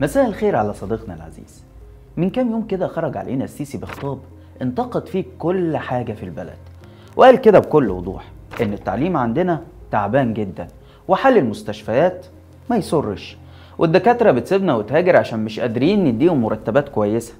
مساء الخير على صديقنا العزيز من كام يوم كده خرج علينا السيسي بخطاب انتقد فيه كل حاجة في البلد وقال كده بكل وضوح ان التعليم عندنا تعبان جدا وحل المستشفيات ما يسرش والدكاترة بتسيبنا وتهاجر عشان مش قادرين نديهم مرتبات كويسة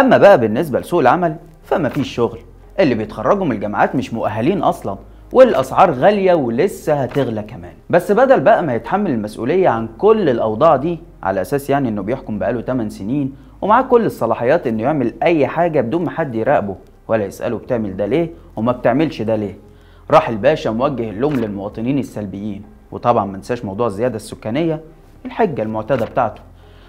اما بقى بالنسبة لسوق العمل فمفيش شغل اللي بيتخرجوا من الجامعات مش مؤهلين اصلا والاسعار غاليه ولسه هتغلى كمان بس بدل بقى ما يتحمل المسؤوليه عن كل الاوضاع دي على اساس يعني انه بيحكم بقاله 8 سنين ومعاه كل الصلاحيات انه يعمل اي حاجه بدون ما حد يراقبه ولا يساله بتعمل ده ليه وما بتعملش ده ليه راح الباشا موجه اللوم للمواطنين السلبيين وطبعا ما نساش موضوع الزياده السكانيه الحجه المعتاده بتاعته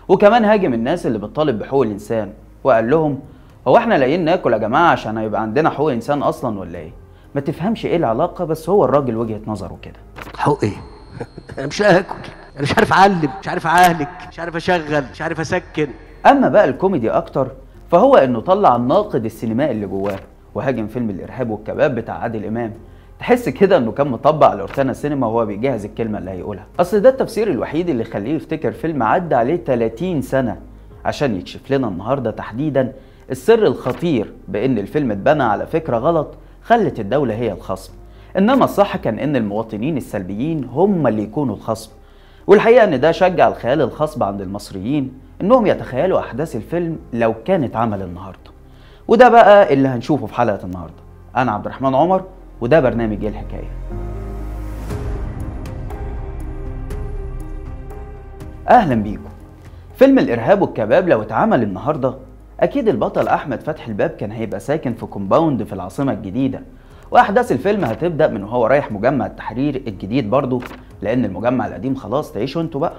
وكمان هاجم الناس اللي بتطالب بحقوق الانسان وقال لهم هو احنا لاقيين ناكل يا جماعه عشان هيبقى عندنا حقوق انسان اصلا ولا ايه ما تفهمش ايه العلاقه بس هو الراجل وجهه نظره كده حقوق ايه انا مش هاكل انا مش عارف اعلم مش عارف اهلك مش عارف اشغل مش عارف اسكن اما بقى الكوميدي اكتر فهو انه طلع الناقد السينمائي اللي جواه وهاجم فيلم الارهاب والكباب بتاع عادل امام تحس كده انه كان مطبع على السينما وهو بيجهز الكلمه اللي هيقولها اصل ده التفسير الوحيد اللي يخليه يفتكر فيلم عدى عليه 30 سنه عشان يكشف لنا النهارده تحديدا السر الخطير بان الفيلم اتبنى على فكره غلط خلت الدولة هي الخصم إنما الصح كان إن المواطنين السلبيين هم اللي يكونوا الخصم والحقيقة إن ده شجع الخيال الخصب عند المصريين إنهم يتخيلوا أحداث الفيلم لو كانت عمل النهاردة وده بقى اللي هنشوفه في حلقة النهاردة أنا عبد الرحمن عمر وده برنامج إيه الحكاية أهلا بيكم فيلم الإرهاب والكباب لو اتعمل النهاردة أكيد البطل أحمد فتح الباب كان هيبقى ساكن في كومباوند في العاصمة الجديدة وأحداث الفيلم هتبدأ من وهو رايح مجمع التحرير الجديد برضه لأن المجمع القديم خلاص تعيشوا أنتوا بقى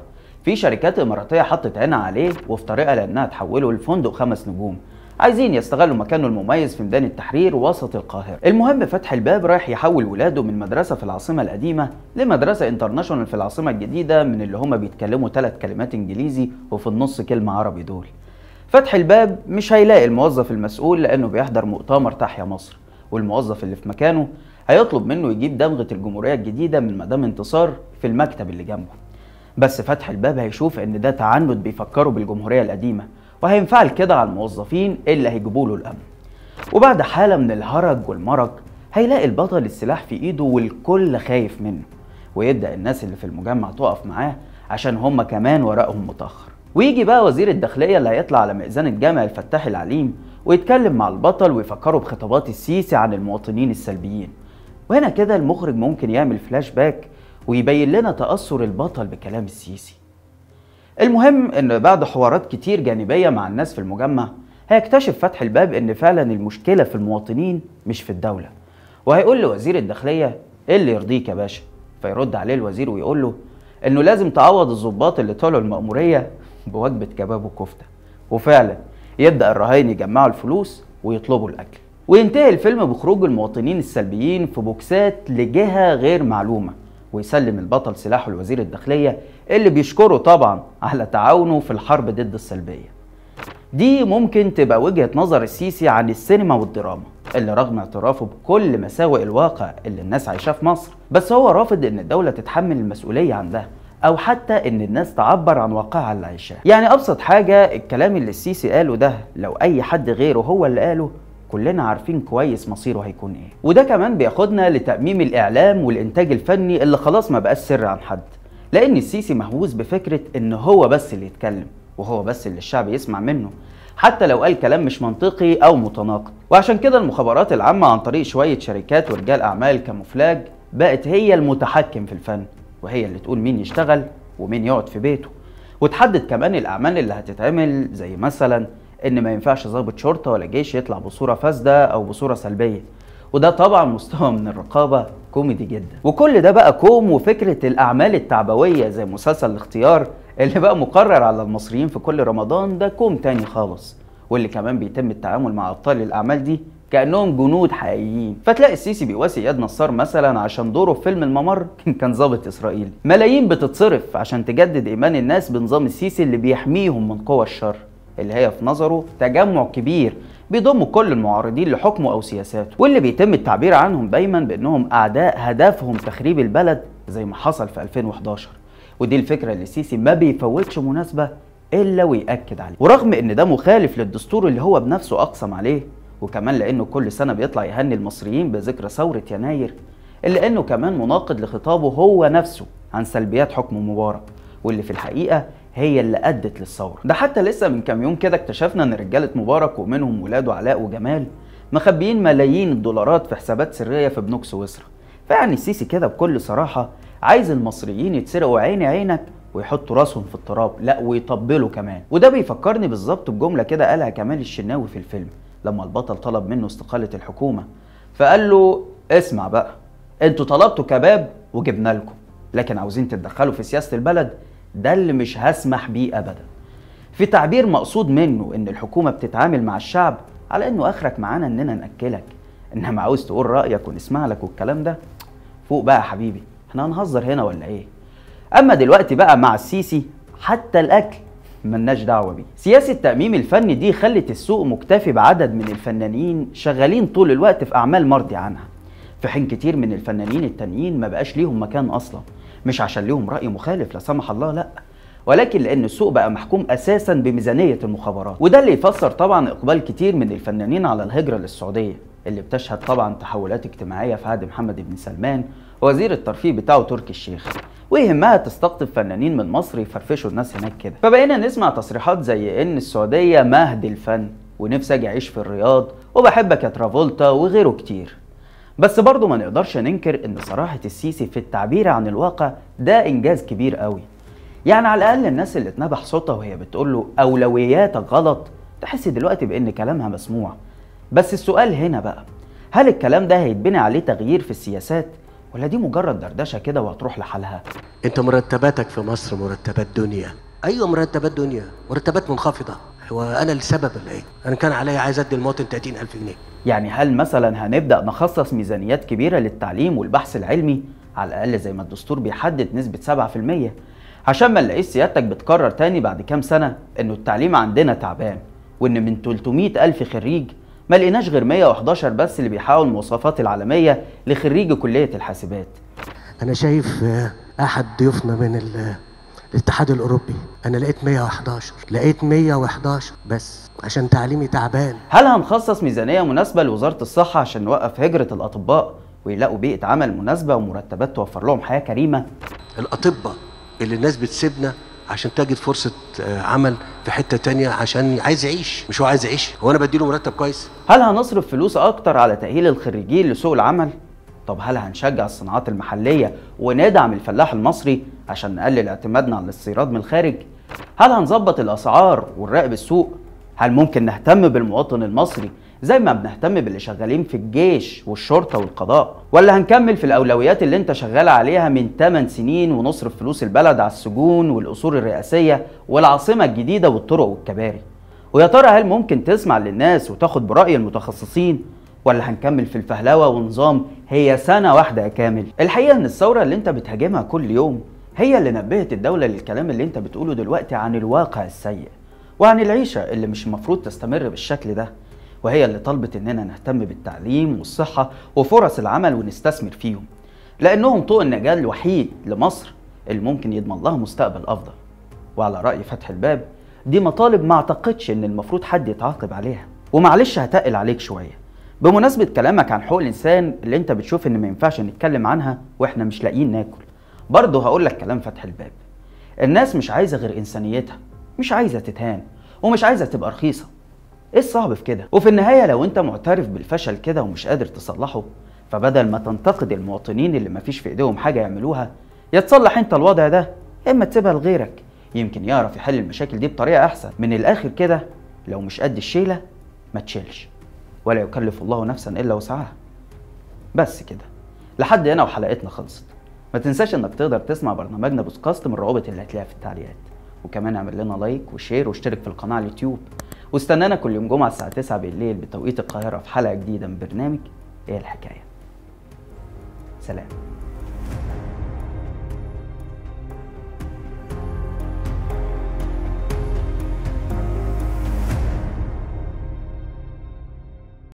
في شركات إماراتية حطت عينها عليه وفي طريقة لأنها تحوله لفندق خمس نجوم عايزين يستغلوا مكانه المميز في ميدان التحرير وسط القاهرة المهم فتح الباب رايح يحول ولاده من مدرسة في العاصمة القديمة لمدرسة انترناشونال في العاصمة الجديدة من اللي هما بيتكلموا ثلاث كلمات انجليزي وفي النص كلمة عربي دول فتح الباب مش هيلاقي الموظف المسؤول لأنه بيحضر مؤتمر تحيا مصر والموظف اللي في مكانه هيطلب منه يجيب دمغة الجمهورية الجديدة من مدام انتصار في المكتب اللي جنبه بس فتح الباب هيشوف ان ده تعنت بيفكروا بالجمهورية القديمة وهينفعل كده على الموظفين اللي هيجيبوا له الأمن وبعد حالة من الهرج والمرج هيلاقي البطل السلاح في ايده والكل خايف منه ويبدأ الناس اللي في المجمع تقف معاه عشان هم كمان ورقهم متأخر ويجي بقى وزير الداخلية اللي هيطلع على مئذنة الجامع الفتاح العليم ويتكلم مع البطل ويفكره بخطابات السيسي عن المواطنين السلبيين وهنا كده المخرج ممكن يعمل فلاش باك ويبين لنا تأثر البطل بكلام السيسي المهم ان بعد حوارات كتير جانبية مع الناس في المجمع هيكتشف فتح الباب ان فعلا المشكلة في المواطنين مش في الدولة وهيقول لوزير الداخلية ايه اللي يرضيك يا باشا فيرد عليه الوزير ويقول له انه لازم تعوض الضباط اللي طلعوا المأمورية بوجبه كباب وكفته وفعلا يبدا الرهاين يجمعوا الفلوس ويطلبوا الاكل وينتهي الفيلم بخروج المواطنين السلبيين في بوكسات لجهه غير معلومه ويسلم البطل سلاحه لوزير الداخليه اللي بيشكره طبعا على تعاونه في الحرب ضد السلبيه دي ممكن تبقى وجهه نظر السيسي عن السينما والدراما اللي رغم اعترافه بكل مساوئ الواقع اللي الناس عايشاه في مصر بس هو رافض ان الدوله تتحمل المسؤوليه عن ده او حتى ان الناس تعبر عن واقعها اللي عايشاه يعني ابسط حاجه الكلام اللي السيسي قاله ده لو اي حد غيره هو اللي قاله كلنا عارفين كويس مصيره هيكون ايه وده كمان بياخدنا لتأميم الإعلام والإنتاج الفني اللي خلاص ما بقاش سر عن حد لأن السيسي مهووس بفكرة إن هو بس اللي يتكلم وهو بس اللي الشعب يسمع منه حتى لو قال كلام مش منطقي أو متناقض وعشان كده المخابرات العامة عن طريق شوية شركات ورجال أعمال كاموفلاج بقت هي المتحكم في الفن وهي اللي تقول مين يشتغل ومين يقعد في بيته وتحدد كمان الاعمال اللي هتتعمل زي مثلا ان ما ينفعش ضابط شرطه ولا جيش يطلع بصوره فاسده او بصوره سلبيه وده طبعا مستوى من الرقابه كوميدي جدا وكل ده بقى كوم وفكره الاعمال التعبويه زي مسلسل الاختيار اللي بقى مقرر على المصريين في كل رمضان ده كوم تاني خالص واللي كمان بيتم التعامل مع ابطال الاعمال دي كانهم جنود حقيقيين فتلاقي السيسي بيواسي اياد نصار مثلا عشان دوره في فيلم الممر كان ظابط اسرائيلي ملايين بتتصرف عشان تجدد ايمان الناس بنظام السيسي اللي بيحميهم من قوى الشر اللي هي في نظره تجمع كبير بيضم كل المعارضين لحكمه او سياساته واللي بيتم التعبير عنهم دايما بانهم اعداء هدفهم تخريب البلد زي ما حصل في 2011 ودي الفكره اللي السيسي ما بيفوتش مناسبه الا ويأكد عليه ورغم ان ده مخالف للدستور اللي هو بنفسه اقسم عليه وكمان لانه كل سنه بيطلع يهني المصريين بذكرى ثوره يناير الا انه كمان مناقض لخطابه هو نفسه عن سلبيات حكم مبارك واللي في الحقيقه هي اللي ادت للثوره ده حتى لسه من كام يوم كده اكتشفنا ان رجاله مبارك ومنهم ولاده علاء وجمال مخبيين ملايين الدولارات في حسابات سريه في بنوك سويسرا فيعني السيسي كده بكل صراحه عايز المصريين يتسرقوا عيني عينك ويحطوا راسهم في التراب لا ويطبلوا كمان وده بيفكرني بالظبط بجمله كده قالها كمال الشناوي في الفيلم لما البطل طلب منه استقالة الحكومة فقال له اسمع بقى انتوا طلبتوا كباب وجبنا لكم لكن عاوزين تتدخلوا في سياسة البلد ده اللي مش هسمح بيه أبدا في تعبير مقصود منه ان الحكومة بتتعامل مع الشعب على انه اخرك معانا اننا نأكلك انما عاوز تقول رأيك ونسمع لك والكلام ده فوق بقى يا حبيبي احنا هنهزر هنا ولا ايه اما دلوقتي بقى مع السيسي حتى الاكل ملناش دعوه بيه سياسه التاميم الفني دي خلت السوق مكتفي بعدد من الفنانين شغالين طول الوقت في اعمال مرضي عنها في حين كتير من الفنانين التانيين ما بقاش ليهم مكان اصلا مش عشان ليهم راي مخالف لا سمح الله لا ولكن لان السوق بقى محكوم اساسا بميزانيه المخابرات وده اللي يفسر طبعا اقبال كتير من الفنانين على الهجره للسعوديه اللي بتشهد طبعا تحولات اجتماعيه في عهد محمد بن سلمان وزير الترفيه بتاعه تركي الشيخ ويهمها تستقطب فنانين من مصر يفرفشوا الناس هناك كده فبقينا نسمع تصريحات زي ان السعوديه مهد الفن ونفسي اجي اعيش في الرياض وبحبك يا ترافولتا وغيره كتير بس برضه ما نقدرش ننكر ان صراحه السيسي في التعبير عن الواقع ده انجاز كبير قوي يعني على الاقل الناس اللي اتنبح صوتها وهي بتقول له اولوياتك غلط تحس دلوقتي بان كلامها مسموع بس السؤال هنا بقى هل الكلام ده هيتبني عليه تغيير في السياسات ولا دي مجرد دردشه كده وهتروح لحالها انت مرتباتك في مصر مرتبات دنيا ايوه مرتبات دنيا مرتبات منخفضه هو انا السبب ولا ايه انا كان عليا عايز ادي المواطن 30000 جنيه يعني هل مثلا هنبدا نخصص ميزانيات كبيره للتعليم والبحث العلمي على الاقل زي ما الدستور بيحدد نسبه 7% عشان ما نلاقيش سيادتك بتقرر تاني بعد كام سنه انه التعليم عندنا تعبان وان من 300 الف خريج ما لقيناش غير 111 بس اللي بيحاول المواصفات العالميه لخريجي كليه الحاسبات انا شايف آه، احد ضيوفنا من الاتحاد الاوروبي انا لقيت 111 لقيت 111 بس عشان تعليمي تعبان هل هنخصص ميزانيه مناسبه لوزاره الصحه عشان نوقف هجره الاطباء ويلاقوا بيئه عمل مناسبه ومرتبات توفر لهم حياه كريمه الاطباء اللي الناس بتسيبنا عشان تجد فرصه آه، عمل في حته تانية عشان عايز يعيش مش هو عايز يعيش هو انا بديله مرتب كويس هل هنصرف فلوس اكتر على تاهيل الخريجين لسوق العمل طب هل هنشجع الصناعات المحليه وندعم الفلاح المصري عشان نقلل اعتمادنا على الاستيراد من الخارج هل هنظبط الاسعار ونراقب السوق هل ممكن نهتم بالمواطن المصري زي ما بنهتم باللي شغالين في الجيش والشرطه والقضاء ولا هنكمل في الاولويات اللي انت شغال عليها من 8 سنين ونصرف فلوس البلد على السجون والقصور الرئاسيه والعاصمه الجديده والطرق والكباري ويا ترى هل ممكن تسمع للناس وتاخد برأي المتخصصين ولا هنكمل في الفهلوه ونظام هي سنه واحده يا كامل الحقيقه ان الثوره اللي انت بتهاجمها كل يوم هي اللي نبهت الدوله للكلام اللي انت بتقوله دلوقتي عن الواقع السيء وعن العيشه اللي مش المفروض تستمر بالشكل ده وهي اللي طلبت إننا نهتم بالتعليم والصحة وفرص العمل ونستثمر فيهم لأنهم طوق النجاة الوحيد لمصر اللي ممكن يضمن لها مستقبل أفضل وعلى رأي فتح الباب دي مطالب ما أعتقدش إن المفروض حد يتعاقب عليها ومعلش هتقل عليك شوية بمناسبة كلامك عن حقوق الإنسان اللي أنت بتشوف إن ما ينفعش نتكلم عنها وإحنا مش لاقيين ناكل برضه هقول لك كلام فتح الباب الناس مش عايزة غير إنسانيتها مش عايزة تتهان ومش عايزة تبقى رخيصة ايه الصعب في كده وفي النهايه لو انت معترف بالفشل كده ومش قادر تصلحه فبدل ما تنتقد المواطنين اللي مفيش في ايديهم حاجه يعملوها يا تصلح انت الوضع ده يا اما تسيبها لغيرك يمكن يعرف يحل المشاكل دي بطريقه احسن من الاخر كده لو مش قد الشيله ما تشيلش ولا يكلف الله نفسا الا وسعها بس كده لحد هنا وحلقتنا خلصت ما تنساش انك تقدر تسمع برنامجنا بودكاست من الروابط اللي هتلاقيها في التعليقات وكمان اعمل لنا لايك وشير واشترك في القناه على اليوتيوب واستنانا كل يوم جمعه الساعه 9 بالليل بتوقيت القاهره في حلقه جديده من برنامج ايه الحكايه سلام